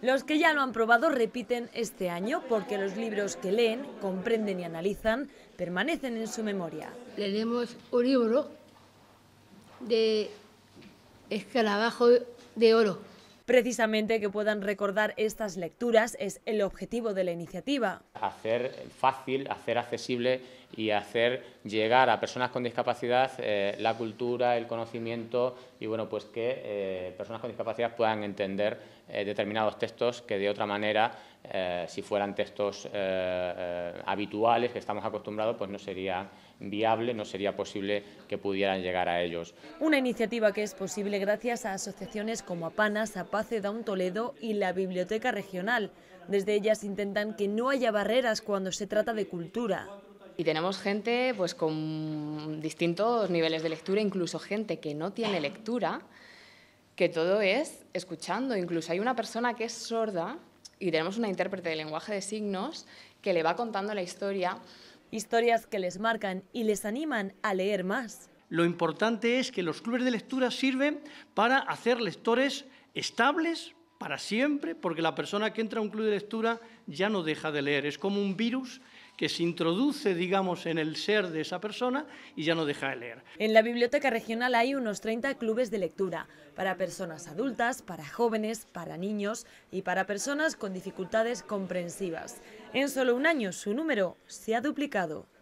Los que ya lo han probado repiten este año porque los libros que leen, comprenden y analizan permanecen en su memoria. Leemos un libro de escarabajo de oro. Precisamente que puedan recordar estas lecturas es el objetivo de la iniciativa. Hacer fácil, hacer accesible y hacer llegar a personas con discapacidad eh, la cultura, el conocimiento y bueno, pues que eh, personas con discapacidad puedan entender eh, determinados textos que de otra manera, si fueran textos habituales que estamos acostumbrados, pues no sería viable, no sería posible que pudieran llegar a ellos. Una iniciativa que es posible gracias a asociaciones como APANAS, APACE, Down Toledo y la Biblioteca Regional. Desde ellas intentan que no haya barreras cuando se trata de cultura. Y tenemos gente pues, con distintos niveles de lectura, incluso gente que no tiene lectura, que todo es escuchando. Incluso hay una persona que es sorda y tenemos una intérprete de lenguaje de signos que le va contando la historia. Historias que les marcan y les animan a leer más. Lo importante es que los clubes de lectura sirven para hacer lectores estables, para siempre, porque la persona que entra a un club de lectura ya no deja de leer. Es como un virus que se introduce, digamos, en el ser de esa persona y ya no deja de leer. En la biblioteca regional hay unos 30 clubes de lectura para personas adultas, para jóvenes, para niños y para personas con dificultades comprensivas. En solo un año su número se ha duplicado.